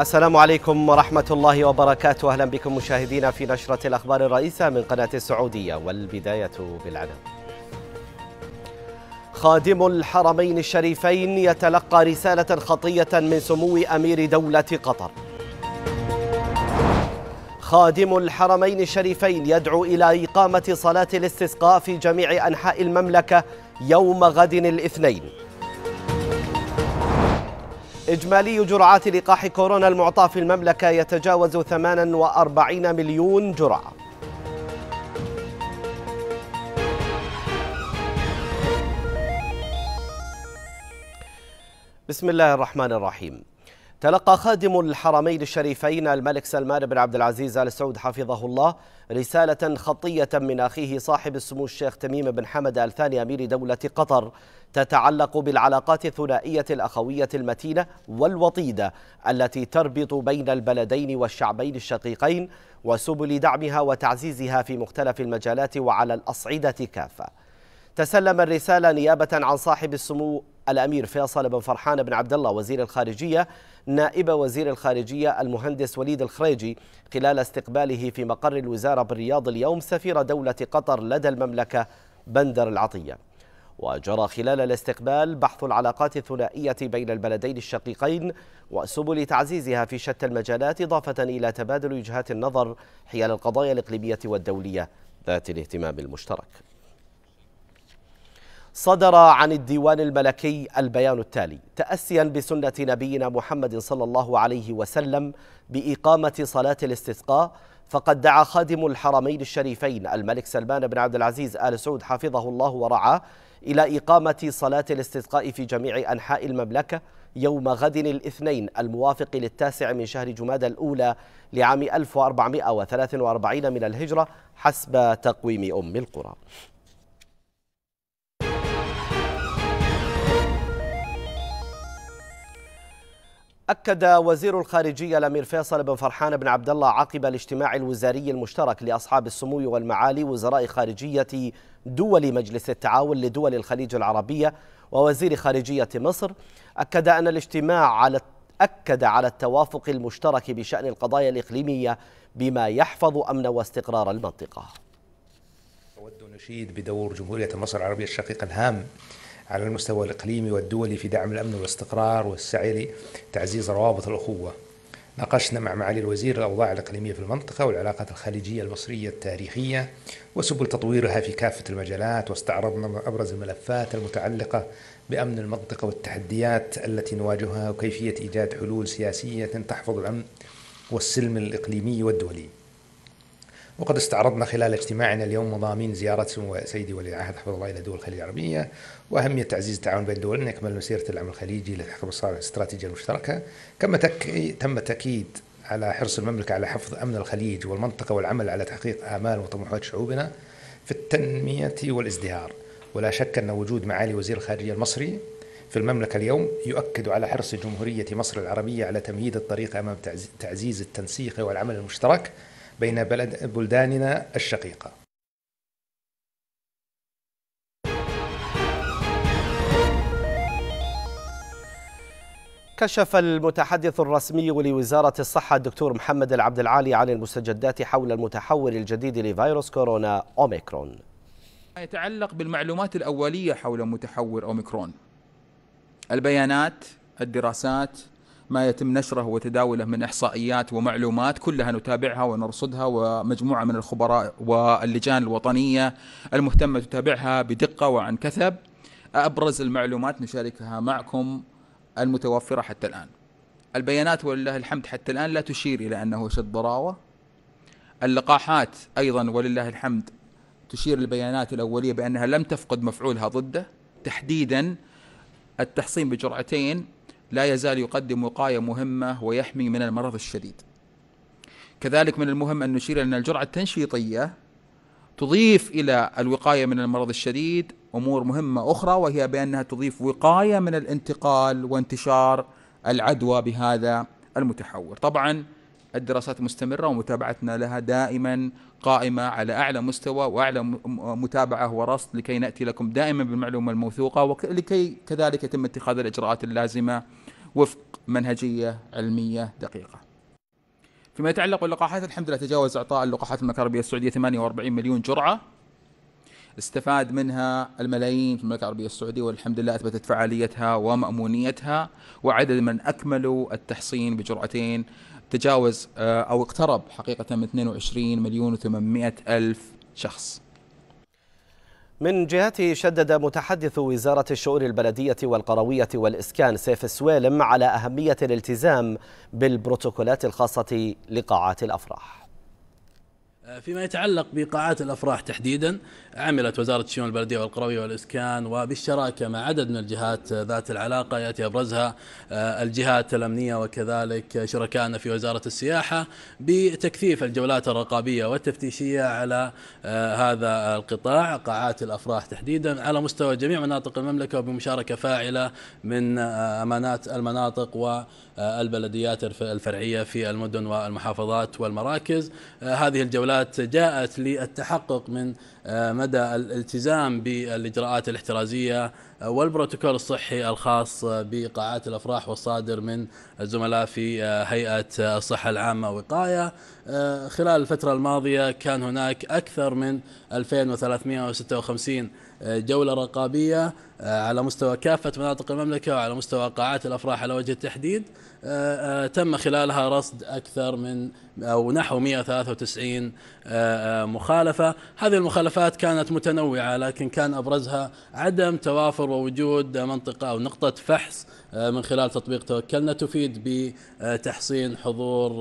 السلام عليكم ورحمة الله وبركاته أهلا بكم مشاهدينا في نشرة الأخبار الرئيسة من قناة السعودية والبداية بالعلم خادم الحرمين الشريفين يتلقى رسالة خطية من سمو أمير دولة قطر خادم الحرمين الشريفين يدعو إلى إقامة صلاة الاستسقاء في جميع أنحاء المملكة يوم غد الاثنين إجمالي جرعات لقاح كورونا المعطى في المملكة يتجاوز 48 مليون جرعة بسم الله الرحمن الرحيم تلقى خادم الحرمين الشريفين الملك سلمان بن عبد العزيز ال سعود حفظه الله رسالة خطية من أخيه صاحب السمو الشيخ تميم بن حمد آل ثاني أمير دولة قطر تتعلق بالعلاقات الثنائية الأخوية المتينة والوطيدة التي تربط بين البلدين والشعبين الشقيقين وسبل دعمها وتعزيزها في مختلف المجالات وعلى الأصعدة كافة. تسلم الرسالة نيابة عن صاحب السمو الأمير فيصل بن فرحان بن عبد الله وزير الخارجية نائب وزير الخارجية المهندس وليد الخريجي خلال استقباله في مقر الوزارة بالرياض اليوم سفير دولة قطر لدى المملكة بندر العطية وجرى خلال الاستقبال بحث العلاقات الثنائية بين البلدين الشقيقين وسبل تعزيزها في شتى المجالات إضافة إلى تبادل وجهات النظر حيال القضايا الإقليمية والدولية ذات الاهتمام المشترك صدر عن الديوان الملكي البيان التالي تأسيا بسنة نبينا محمد صلى الله عليه وسلم بإقامة صلاة الاستسقاء فقد دعا خادم الحرمين الشريفين الملك سلمان بن عبد العزيز آل سعود حفظه الله ورعاه إلى إقامة صلاة الاستسقاء في جميع أنحاء المملكة يوم غد الاثنين الموافق للتاسع من شهر جماد الأولى لعام 1443 من الهجرة حسب تقويم أم القرى أكد وزير الخارجية الأمير فيصل بن فرحان بن عبد الله عقب الاجتماع الوزاري المشترك لأصحاب السمو والمعالي وزراء خارجية دول مجلس التعاون لدول الخليج العربية ووزير خارجية مصر أكد أن الاجتماع على أكد على التوافق المشترك بشأن القضايا الإقليمية بما يحفظ أمن واستقرار المنطقة أود نشيد بدور جمهورية مصر العربية الشقيقة الهام على المستوى الإقليمي والدولي في دعم الأمن والاستقرار والسعي لتعزيز روابط الأخوة ناقشنا مع معالي الوزير الأوضاع الإقليمية في المنطقة والعلاقات الخليجية المصرية التاريخية وسبل تطويرها في كافة المجالات واستعرضنا أبرز الملفات المتعلقة بأمن المنطقة والتحديات التي نواجهها وكيفية إيجاد حلول سياسية تحفظ الأمن والسلم الإقليمي والدولي وقد استعرضنا خلال اجتماعنا اليوم مضامين زيارة سمو سيدي ولي العهد حفظه الله إلى دول الخليج العربية وأهمية تعزيز التعاون بين دولنا يكمل مسيرة العمل الخليجي لتحقيق مصالح الاستراتيجية المشتركة كما تك... تم تأكيد على حرص المملكة على حفظ أمن الخليج والمنطقة والعمل على تحقيق آمال وطموحات شعوبنا في التنمية والازدهار ولا شك أن وجود معالي وزير الخارجية المصري في المملكة اليوم يؤكد على حرص جمهورية مصر العربية على تمهيد الطريق أمام تعزيز التنسيق والعمل المشترك بين بلد بلداننا الشقيقه كشف المتحدث الرسمي لوزارة الصحة الدكتور محمد العبد العالي عن المستجدات حول المتحول الجديد لفيروس كورونا أوميكرون ما يتعلق بالمعلومات الأولية حول متحور أوميكرون البيانات الدراسات ما يتم نشره وتداوله من إحصائيات ومعلومات كلها نتابعها ونرصدها ومجموعة من الخبراء واللجان الوطنية المهتمة تتابعها بدقة وعن كثب أبرز المعلومات نشاركها معكم المتوفرة حتى الآن البيانات ولله الحمد حتى الآن لا تشير إلى أنه شد ضراوة اللقاحات أيضا ولله الحمد تشير البيانات الأولية بأنها لم تفقد مفعولها ضده تحديدا التحصين بجرعتين لا يزال يقدم وقاية مهمة ويحمي من المرض الشديد كذلك من المهم أن نشير أن الجرعة التنشيطية تضيف إلى الوقاية من المرض الشديد أمور مهمة أخرى وهي بأنها تضيف وقاية من الانتقال وانتشار العدوى بهذا المتحور طبعا الدراسات مستمرة ومتابعتنا لها دائما قائمة على أعلى مستوى وأعلى متابعة ورصد لكي نأتي لكم دائما بالمعلومة الموثوقة ولكي كذلك يتم اتخاذ الإجراءات اللازمة وفق منهجية علمية دقيقة فيما يتعلق باللقاحات الحمد لله تجاوز إعطاء اللقاحات المملكة السعودية 48 مليون جرعة استفاد منها الملايين في المملكة العربية السعودية والحمد لله أثبتت فعاليتها ومأمونيتها وعدد من أكملوا التحصين بجرعتين تجاوز آه، أو اقترب حقيقة من 22 مليون و800 ألف شخص من جهته شدد متحدث وزارة الشؤون البلدية والقروية والإسكان سيف السويلم على أهمية الالتزام بالبروتوكولات الخاصة لقاعات الأفراح آه، فيما يتعلق بقاعات الافراح تحديدا عملت وزاره الشؤون البلديه والقرويه والاسكان وبالشراكه مع عدد من الجهات ذات العلاقه ياتي ابرزها آه، الجهات الامنيه وكذلك شركائنا في وزاره السياحه بتكثيف الجولات الرقابيه والتفتيشيه على آه، هذا القطاع قاعات الافراح تحديدا على مستوى جميع مناطق المملكه وبمشاركه فاعله من امانات المناطق و آه، البلديات الفرعية في المدن والمحافظات والمراكز آه، هذه الجولات جاءت للتحقق من آه، مدى الالتزام بالإجراءات الاحترازية والبروتوكول الصحي الخاص بقاعات الافراح والصادر من الزملاء في آه، هيئه آه، الصحه العامه وقايه آه، خلال الفتره الماضيه كان هناك اكثر من 2356 جولة رقابية على مستوى كافة مناطق المملكة وعلى مستوى قاعات الأفراح على وجه التحديد آه، آه، تم خلالها رصد أكثر من أو نحو 193 آه، مخالفة هذه المخالفات كانت متنوعة لكن كان أبرزها عدم توافر ووجود منطقة أو نقطة فحص من خلال تطبيق توكلنا تفيد بتحصين حضور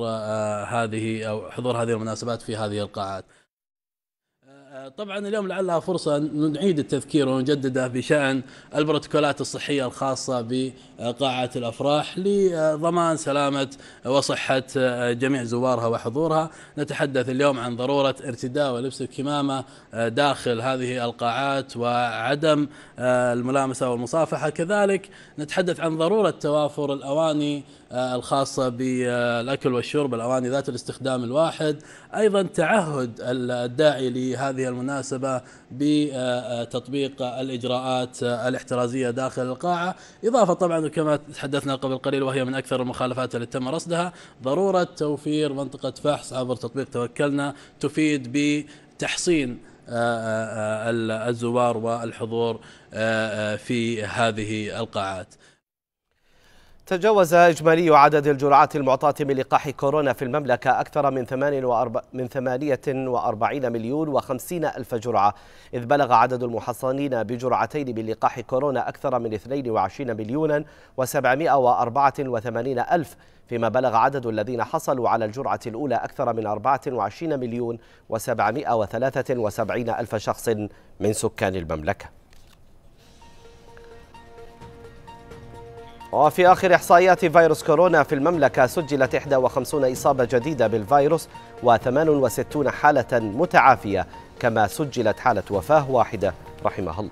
هذه أو حضور هذه المناسبات في هذه القاعات طبعا اليوم لعلها فرصة نعيد التذكير ونجدده بشأن البروتوكولات الصحية الخاصة بقاعة الأفراح لضمان سلامة وصحة جميع زوارها وحضورها نتحدث اليوم عن ضرورة ارتداء ولبس الكمامة داخل هذه القاعات وعدم الملامسة والمصافحة كذلك نتحدث عن ضرورة توافر الأواني آه، الخاصة بالأكل والشرب الأواني ذات الاستخدام الواحد أيضا تعهد الداعي لهذه المناسبة بتطبيق الإجراءات الاحترازية داخل القاعة إضافة طبعا كما تحدثنا قبل قليل وهي من أكثر المخالفات التي تم رصدها ضرورة توفير منطقة فحص عبر تطبيق توكلنا تفيد بتحصين آه، آه، الزوار والحضور في هذه القاعات تجاوز إجمالي عدد الجرعات المعطاة من لقاح كورونا في المملكة أكثر من 48 مليون و50 ألف جرعة إذ بلغ عدد المحصنين بجرعتين من لقاح كورونا أكثر من 22 مليونا و784 ألف فيما بلغ عدد الذين حصلوا على الجرعة الأولى أكثر من 24 مليون و773 ألف شخص من سكان المملكة وفي آخر إحصائيات فيروس كورونا في المملكة سجلت 51 إصابة جديدة بالفيروس و68 حالة متعافية كما سجلت حالة وفاة واحدة رحمها الله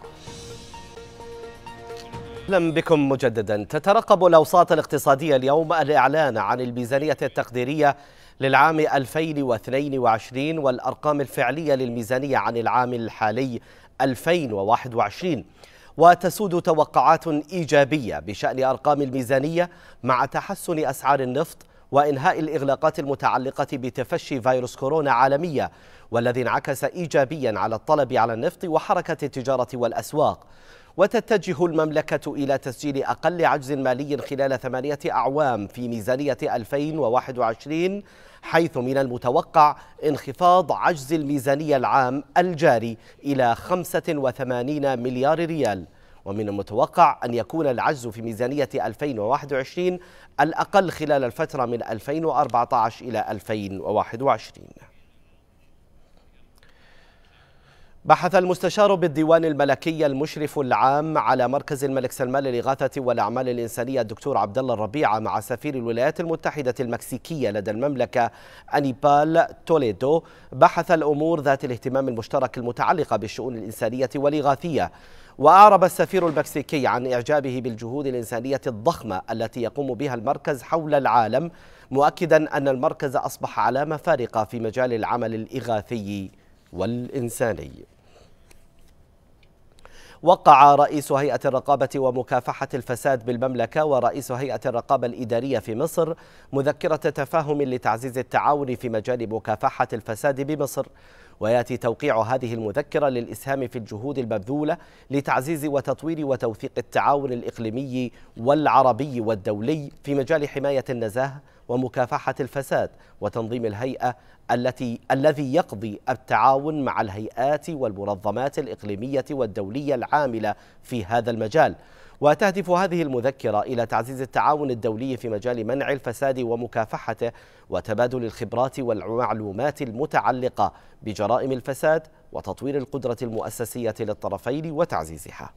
اهلا بكم مجددا تترقب الاوساط الاقتصاديه اليوم الاعلان عن الميزانيه التقديريه للعام 2022 والارقام الفعليه للميزانيه عن العام الحالي 2021 وتسود توقعات إيجابية بشأن أرقام الميزانية مع تحسن أسعار النفط وإنهاء الإغلاقات المتعلقة بتفشي فيروس كورونا عالمية والذي انعكس إيجابيا على الطلب على النفط وحركة التجارة والأسواق وتتجه المملكة إلى تسجيل أقل عجز مالي خلال ثمانية أعوام في ميزانية 2021 حيث من المتوقع انخفاض عجز الميزانية العام الجاري إلى 85 مليار ريال ومن المتوقع أن يكون العجز في ميزانية 2021 الأقل خلال الفترة من 2014 إلى 2021 بحث المستشار بالديوان الملكي المشرف العام على مركز الملك سلمان للإغاثة والأعمال الإنسانية الدكتور عبد الله الربيعة مع سفير الولايات المتحدة المكسيكية لدى المملكة أنيبال توليدو بحث الأمور ذات الاهتمام المشترك المتعلقة بالشؤون الإنسانية والإغاثية وأعرب السفير المكسيكي عن إعجابه بالجهود الإنسانية الضخمة التي يقوم بها المركز حول العالم مؤكدا أن المركز أصبح علامة فارقة في مجال العمل الإغاثي والإنساني وقع رئيس هيئة الرقابة ومكافحة الفساد بالمملكة ورئيس هيئة الرقابة الإدارية في مصر مذكرة تفاهم لتعزيز التعاون في مجال مكافحة الفساد بمصر وياتي توقيع هذه المذكره للاسهام في الجهود المبذوله لتعزيز وتطوير وتوثيق التعاون الاقليمي والعربي والدولي في مجال حمايه النزاهه ومكافحه الفساد وتنظيم الهيئه التي الذي يقضي التعاون مع الهيئات والمنظمات الاقليميه والدوليه العامله في هذا المجال وتهدف هذه المذكرة إلى تعزيز التعاون الدولي في مجال منع الفساد ومكافحته وتبادل الخبرات والمعلومات المتعلقة بجرائم الفساد وتطوير القدرة المؤسسية للطرفين وتعزيزها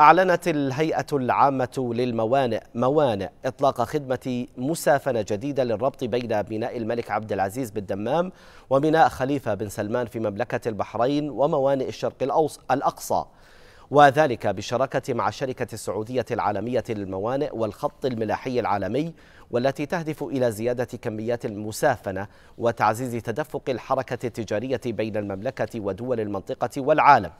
أعلنت الهيئة العامة للموانئ موانئ إطلاق خدمة مسافنة جديدة للربط بين ميناء الملك عبد العزيز بالدمام وميناء خليفة بن سلمان في مملكة البحرين وموانئ الشرق الأقصى وذلك بالشراكة مع الشركة السعودية العالمية للموانئ والخط الملاحي العالمي والتي تهدف إلى زيادة كميات المسافنة وتعزيز تدفق الحركة التجارية بين المملكة ودول المنطقة والعالم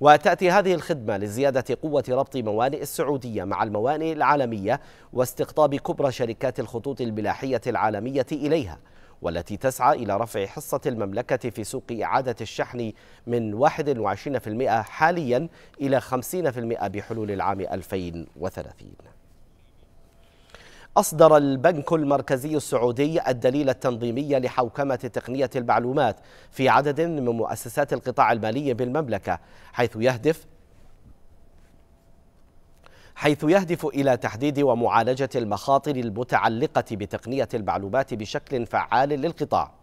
وتأتي هذه الخدمة لزيادة قوة ربط موانئ السعودية مع الموانئ العالمية واستقطاب كبرى شركات الخطوط الملاحية العالمية إليها والتي تسعى إلى رفع حصة المملكة في سوق إعادة الشحن من 21% حاليا إلى 50% بحلول العام 2030 أصدر البنك المركزي السعودي الدليل التنظيمي لحوكمة تقنية المعلومات في عدد من مؤسسات القطاع المالي بالمملكة حيث يهدف حيث يهدف إلى تحديد ومعالجة المخاطر المتعلقة بتقنية المعلومات بشكل فعال للقطاع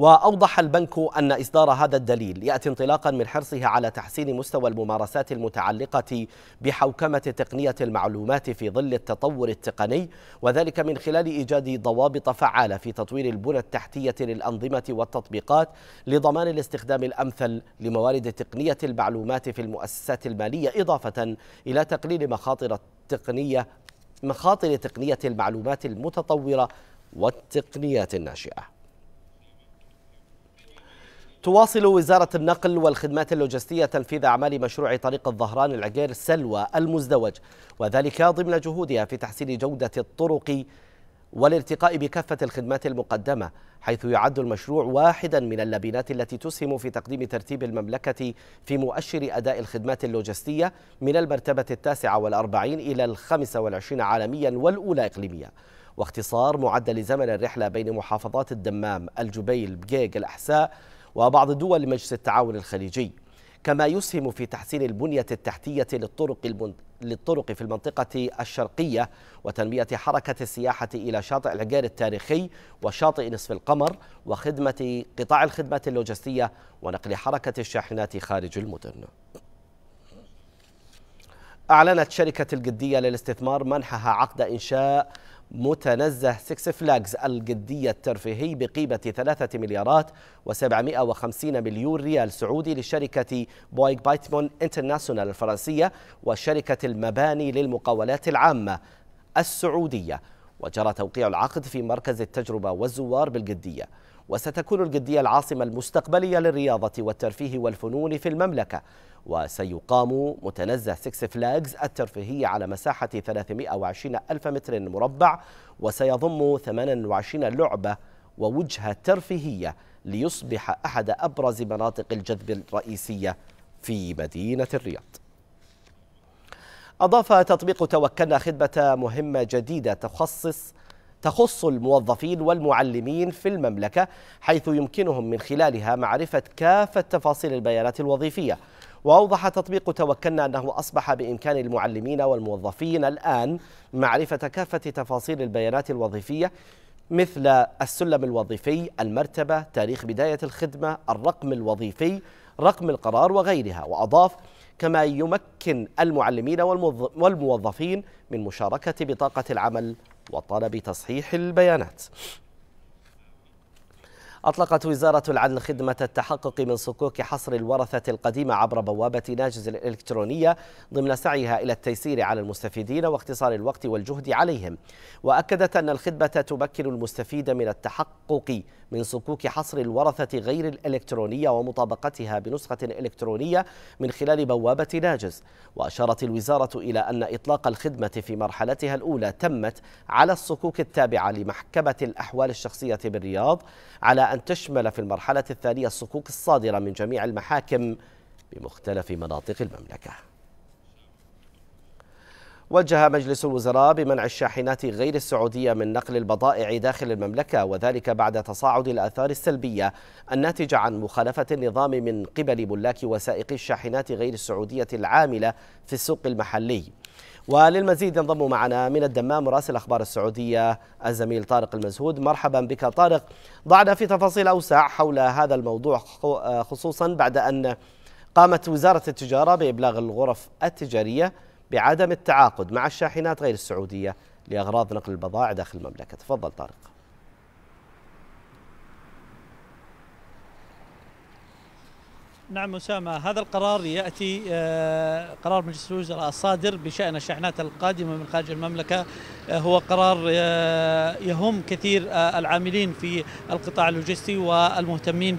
وأوضح البنك أن إصدار هذا الدليل يأتي انطلاقا من حرصه على تحسين مستوى الممارسات المتعلقة بحوكمة تقنية المعلومات في ظل التطور التقني وذلك من خلال إيجاد ضوابط فعالة في تطوير البنى التحتية للأنظمة والتطبيقات لضمان الاستخدام الأمثل لموارد تقنية المعلومات في المؤسسات المالية إضافة إلى تقليل مخاطر التقنية مخاطر تقنية المعلومات المتطورة والتقنيات الناشئة تواصل وزارة النقل والخدمات اللوجستية تنفيذ أعمال مشروع طريق الظهران العقير سلوى المزدوج وذلك ضمن جهودها في تحسين جودة الطرق والارتقاء بكافة الخدمات المقدمة حيث يعد المشروع واحدا من اللبنات التي تسهم في تقديم ترتيب المملكة في مؤشر أداء الخدمات اللوجستية من المرتبة التاسعة والأربعين إلى الخمسة والعشرين عالميا والأولى إقليميا واختصار معدل زمن الرحلة بين محافظات الدمام الجبيل بقيق الأحساء وبعض دول مجلس التعاون الخليجي كما يسهم في تحسين البنية التحتية للطرق المن... للطرق في المنطقة الشرقية وتنمية حركة السياحة إلى شاطئ العقير التاريخي وشاطئ نصف القمر وخدمة قطاع الخدمات اللوجستية ونقل حركة الشاحنات خارج المدن أعلنت شركة القدية للاستثمار منحها عقد إنشاء متنزه سكس فلاجز الجدية الترفيهي بقيمة 3 مليارات و750 مليون ريال سعودي لشركة بويك بايتمون انترناسيونال الفرنسية وشركة المباني للمقاولات العامة السعودية وجرى توقيع العقد في مركز التجربة والزوار بالجدية وستكون الجدية العاصمة المستقبلية للرياضة والترفيه والفنون في المملكة وسيقام متنزه سكس فلاجز الترفيهي على مساحة 320 ألف متر مربع وسيضم 28 لعبة ووجهة ترفيهية ليصبح أحد أبرز مناطق الجذب الرئيسية في مدينة الرياض أضاف تطبيق توكلنا خدمة مهمة جديدة تخصص تخص الموظفين والمعلمين في المملكة حيث يمكنهم من خلالها معرفة كافة تفاصيل البيانات الوظيفية وأوضح تطبيق توكلنا أنه أصبح بإمكان المعلمين والموظفين الآن معرفة كافة تفاصيل البيانات الوظيفية مثل السلم الوظيفي، المرتبة، تاريخ بداية الخدمة، الرقم الوظيفي، رقم القرار وغيرها وأضاف كما يمكن المعلمين والموظفين من مشاركة بطاقة العمل وطلب تصحيح البيانات أطلقت وزارة العدل خدمة التحقق من صكوك حصر الورثة القديمة عبر بوابة ناجز الإلكترونية ضمن سعيها إلى التيسير على المستفيدين واختصار الوقت والجهد عليهم وأكدت أن الخدمة تمكن المستفيد من التحقق من صكوك حصر الورثة غير الإلكترونية ومطابقتها بنسخة إلكترونية من خلال بوابة ناجز وأشارت الوزارة إلى أن إطلاق الخدمة في مرحلتها الأولى تمت على الصكوك التابعة لمحكمة الأحوال الشخصية بالرياض على أن تشمل في المرحلة الثانية الصكوك الصادرة من جميع المحاكم بمختلف مناطق المملكة وجه مجلس الوزراء بمنع الشاحنات غير السعودية من نقل البضائع داخل المملكة وذلك بعد تصاعد الآثار السلبية الناتجة عن مخالفة النظام من قبل ملاك وسائقي الشاحنات غير السعودية العاملة في السوق المحلي وللمزيد ينضم معنا من الدمام مراسل أخبار السعودية الزميل طارق المزهود مرحبا بك طارق ضعنا في تفاصيل أوسع حول هذا الموضوع آه، خصوصا بعد أن قامت وزارة التجارة بإبلاغ الغرف التجارية بعدم التعاقد مع الشاحنات غير السعودية لأغراض نقل البضائع داخل المملكة تفضل طارق نعم أسامة هذا القرار يأتي آه، قرار مجلس الوزراء الصادر بشأن الشحنات القادمة من خارج المملكة آه، هو قرار آه، يهم كثير العاملين في القطاع اللوجستي والمهتمين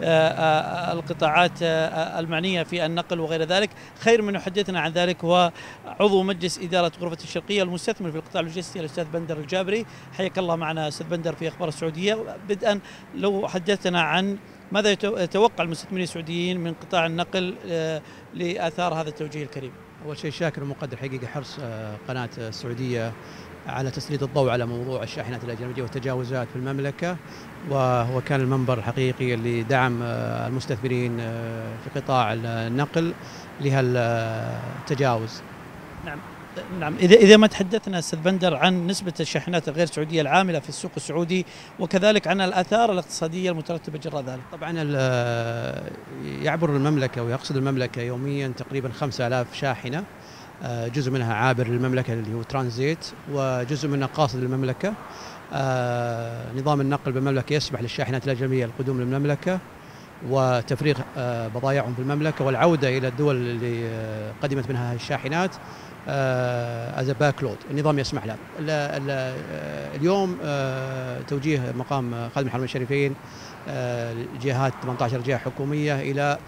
بالقطاعات المعنية في النقل وغير ذلك خير من يحدثنا عن ذلك هو عضو مجلس إدارة غرفة الشرقية المستثمر في القطاع اللوجستي الأستاذ بندر الجابري حياك الله معنا أستاذ بندر في أخبار السعودية بدءا لو حدثنا عن ماذا يتوقع المستثمرين السعوديين من قطاع النقل آه، لآثار هذا التوجيه الكريم؟ أول شيء شاكر ومقدر حقيقة حرص آه، قناة السعودية على تسليط الضوء على موضوع الشاحنات الأجنبية والتجاوزات في المملكة وهو كان المنبر الحقيقي اللي دعم آه، المستثمرين في قطاع النقل لهالتجاوز نعم نعم اذا اذا ما تحدثنا استاذ بندر عن نسبه الشاحنات الغير سعوديه العامله في السوق السعودي وكذلك عن الاثار الاقتصاديه المترتبه جراء ذلك. طبعا يعبر المملكه ويقصد المملكه يوميا تقريبا 5000 شاحنه آه، جزء منها عابر للمملكه اللي هو ترانزيت وجزء منها قاصد للمملكه. آه، نظام النقل بالمملكه يسمح للشاحنات الاجنبيه القدوم للمملكه وتفريغ آه، بضائعهم في المملكه والعوده الى الدول اللي قدمت منها الشاحنات از باك لود النظام يسمح له آه، اليوم آه، توجيه مقام خادم الحرمين الشريفين آه، جهات 18 جهه حكوميه الى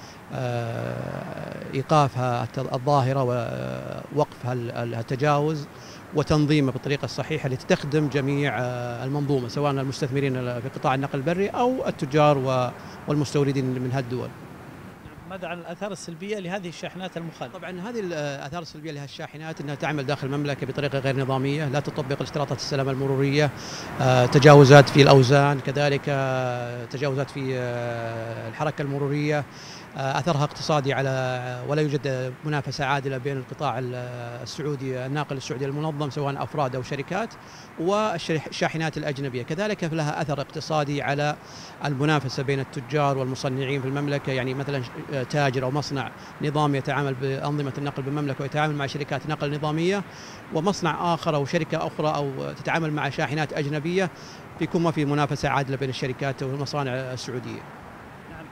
ايقافها الظاهره ووقف التجاوز وتنظيمه بالطريقه الصحيحه لتخدم جميع المنظومه سواء المستثمرين في قطاع النقل البري او التجار والمستوردين من الدول ماذا عن الاثار السلبيه لهذه الشاحنات المخالفه؟ طبعا هذه الاثار السلبيه لهذه الشاحنات انها تعمل داخل المملكه بطريقه غير نظاميه، لا تطبق الاشتراطات السلامه المروريه، آه، تجاوزات في الاوزان، كذلك آه، تجاوزات في آه، الحركه المروريه، آه، اثرها اقتصادي على ولا يوجد منافسه عادله بين القطاع آه، السعودي الناقل السعودي المنظم سواء افراد او شركات والشاحنات الاجنبيه، كذلك لها اثر اقتصادي على المنافسه بين التجار والمصنعين في المملكه، يعني مثلا آه، تاجر او مصنع نظام يتعامل بانظمه النقل بالمملكه ويتعامل مع شركات نقل نظاميه ومصنع اخر او شركه اخرى او تتعامل مع شاحنات اجنبيه بيكون ما في منافسه عادله بين الشركات والمصانع السعوديه.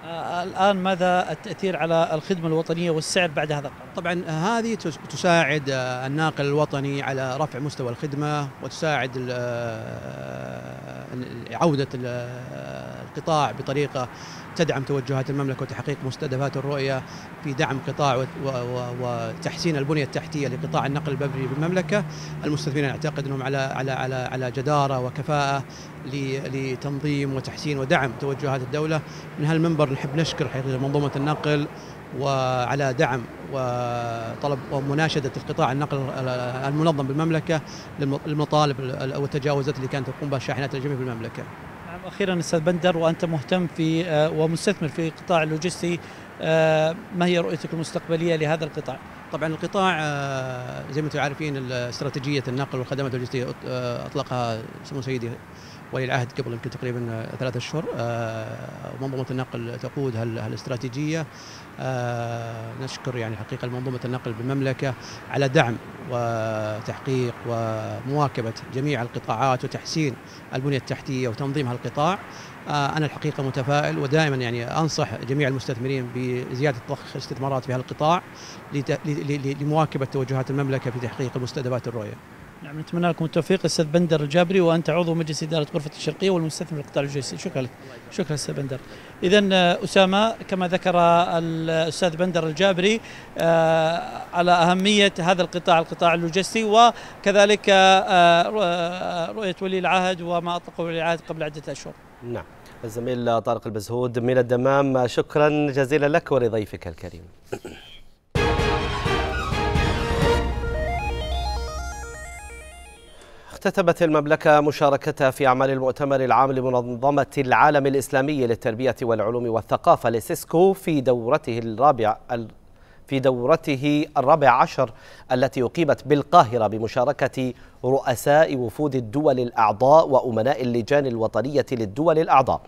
آه، الان ماذا التاثير على الخدمه الوطنيه والسعر بعد هذا القرار؟ طبعا آه، هذه تساعد آه، الناقل الوطني على رفع مستوى الخدمه وتساعد عوده القطاع بطريقه تدعم توجهات المملكه وتحقيق مستهدفات الرؤيه في دعم قطاع وتحسين البنيه التحتيه لقطاع النقل البري بالمملكه، المستثمرين اعتقد انهم على على على على جداره وكفاءه لتنظيم وتحسين ودعم توجهات الدوله، من هالمنبر نحب نشكر حقيقه منظومه النقل وعلى دعم وطلب ومناشدة القطاع النقل المنظم بالمملكة للمطالب أو التجاوزات اللي كانت تقوم بها الشاحنات الجميع بالمملكة اخيرا استاذ بندر وانت مهتم في آه، ومستثمر في قطاع اللوجستي آه، ما هي رؤيتك المستقبليه لهذا القطاع؟ طبعا القطاع آه، زي ما انتم عارفين استراتيجيه النقل والخدمات اللوجستيه آه، اطلقها سمو سيدي ولي العهد قبل يمكن تقريبا آه، ثلاثة اشهر منظومه النقل تقود هالاستراتيجيه نشكر يعني حقيقه منظومه النقل بالمملكه على دعم وتحقيق ومواكبه جميع القطاعات وتحسين البنيه التحتيه وتنظيم هالقطاع آه، أنا الحقيقة متفائل ودائما يعني أنصح جميع المستثمرين بزيادة ضخ الاستثمارات في هذا القطاع لمواكبة توجهات المملكة في تحقيق مستهدفات الرؤية نعم نتمنى لكم التوفيق استاذ بندر الجابري وانت عضو مجلس اداره غرفه الشرقيه والمستثمر القطاع الجنسي شكرا لك شكرا استاذ بندر اذا آه، اسامه كما ذكر الاستاذ بندر الجابري آه، على اهميه هذا القطاع القطاع اللوجستي وكذلك رؤيه ولي العهد وما اطلقه ولي العهد قبل عده اشهر نعم الزميل طارق البزهود من الدمام شكرا جزيلا لك ولضيفك الكريم اختتمت المملكة مشاركتها في أعمال المؤتمر العام لمنظمة العالم الإسلامي للتربية والعلوم والثقافة لسيسكو في دورته الرابعة في دورته الرابع عشر التي أقيمت بالقاهرة بمشاركة رؤساء وفود الدول الأعضاء وأمناء اللجان الوطنية للدول الأعضاء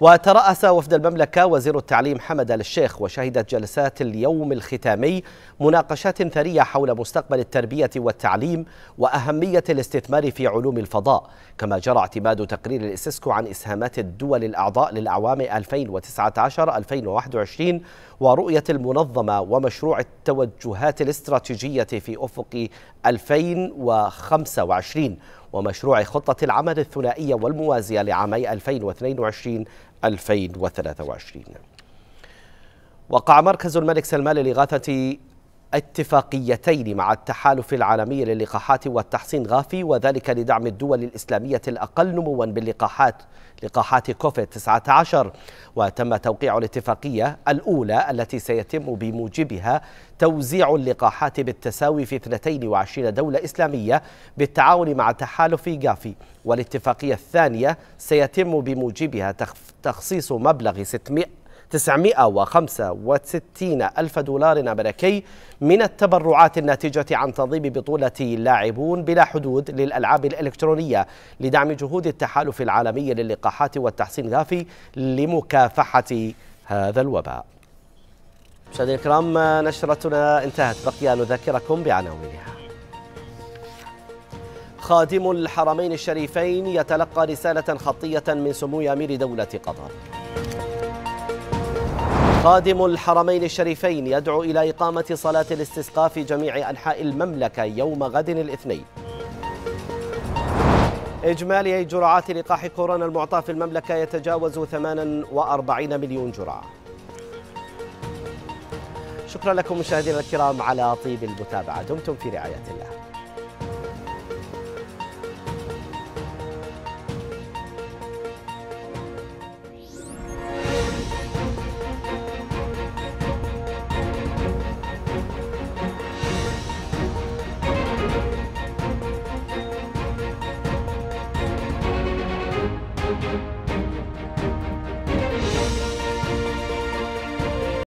وترأس وفد المملكة وزير التعليم حمد الشيخ وشهدت جلسات اليوم الختامي مناقشات ثرية حول مستقبل التربية والتعليم وأهمية الاستثمار في علوم الفضاء كما جرى اعتماد تقرير الإسسكو عن إسهامات الدول الأعضاء للأعوام 2019-2021 ورؤية المنظمة ومشروع التوجهات الاستراتيجية في أفق 2025 ومشروع خطة العمل الثنائية والموازية لعامي 2022-2023 وقع مركز الملك سلمان للإغاثة اتفاقيتين مع التحالف العالمي للقاحات والتحصين غافي وذلك لدعم الدول الإسلامية الأقل نموا باللقاحات لقاحات كوفيد 19 وتم توقيع الاتفاقية الأولى التي سيتم بموجبها توزيع اللقاحات بالتساوي في 22 دولة إسلامية بالتعاون مع تحالف جافي والاتفاقية الثانية سيتم بموجبها تخصيص مبلغ 600 965 ألف دولار أمريكي من التبرعات الناتجة عن تنظيم بطولة لاعبون بلا حدود للألعاب الإلكترونية لدعم جهود التحالف العالمي للقاحات والتحصين الغافي لمكافحة هذا الوباء مشاهدينا الكرام نشرتنا انتهت بقي نذكركم بعناوينها خادم الحرمين الشريفين يتلقى رسالة خطية من سمو أمير دولة قطر قادم الحرمين الشريفين يدعو إلى إقامة صلاة الاستسقاء في جميع أنحاء المملكة يوم غد الاثنين إجمالي جرعات لقاح كورونا المعطى في المملكة يتجاوز 48 مليون جرعة شكرا لكم مشاهدينا الكرام على طيب المتابعة دمتم في رعاية الله